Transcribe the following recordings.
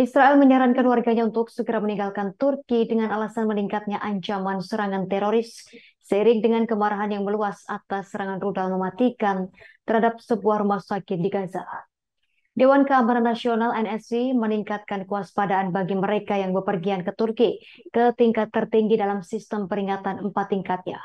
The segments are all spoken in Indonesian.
Israel menyarankan warganya untuk segera meninggalkan Turki dengan alasan meningkatnya ancaman serangan teroris seiring dengan kemarahan yang meluas atas serangan rudal mematikan terhadap sebuah rumah sakit di Gaza. Dewan Keamanan Nasional NSC meningkatkan kewaspadaan bagi mereka yang bepergian ke Turki ke tingkat tertinggi dalam sistem peringatan empat tingkatnya.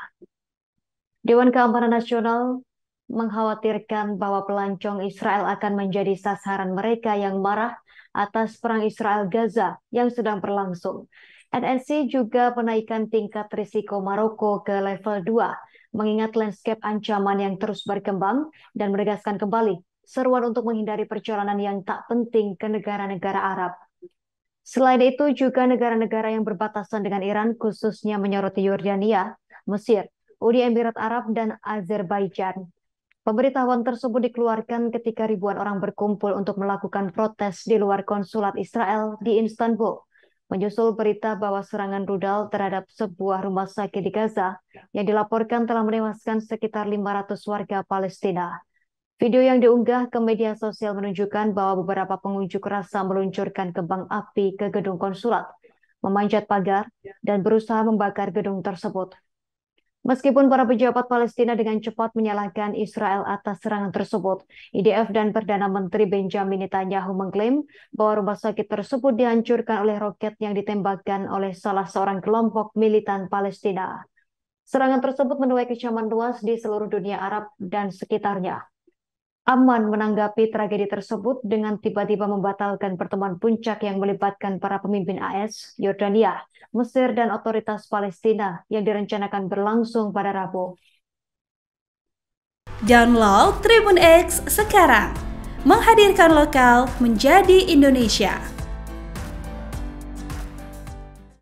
Dewan Keamanan Nasional mengkhawatirkan bahwa pelancong Israel akan menjadi sasaran mereka yang marah atas perang Israel Gaza yang sedang berlangsung. NNC juga menaikkan tingkat risiko Maroko ke level 2, mengingat landscape ancaman yang terus berkembang dan menegaskan kembali seruan untuk menghindari perjalanan yang tak penting ke negara-negara Arab. Selain itu juga negara-negara yang berbatasan dengan Iran khususnya menyoroti Yordania, Mesir, Uni Emirat Arab, dan Azerbaijan. Pemberitahuan tersebut dikeluarkan ketika ribuan orang berkumpul untuk melakukan protes di luar konsulat Israel di Istanbul, menyusul berita bahwa serangan rudal terhadap sebuah rumah sakit di Gaza yang dilaporkan telah menewaskan sekitar 500 warga Palestina. Video yang diunggah ke media sosial menunjukkan bahwa beberapa pengunjuk rasa meluncurkan kembang api ke gedung konsulat, memanjat pagar, dan berusaha membakar gedung tersebut. Meskipun para pejabat Palestina dengan cepat menyalahkan Israel atas serangan tersebut, IDF dan Perdana Menteri Benjamin Netanyahu mengklaim bahwa rumah sakit tersebut dihancurkan oleh roket yang ditembakkan oleh salah seorang kelompok militan Palestina. Serangan tersebut menuai kecaman luas di seluruh dunia Arab dan sekitarnya. Aman menanggapi tragedi tersebut dengan tiba-tiba membatalkan pertemuan puncak yang melibatkan para pemimpin AS, Yordania, Mesir, dan otoritas Palestina yang direncanakan berlangsung pada Rabu. Download Tribun X sekarang, menghadirkan lokal menjadi Indonesia.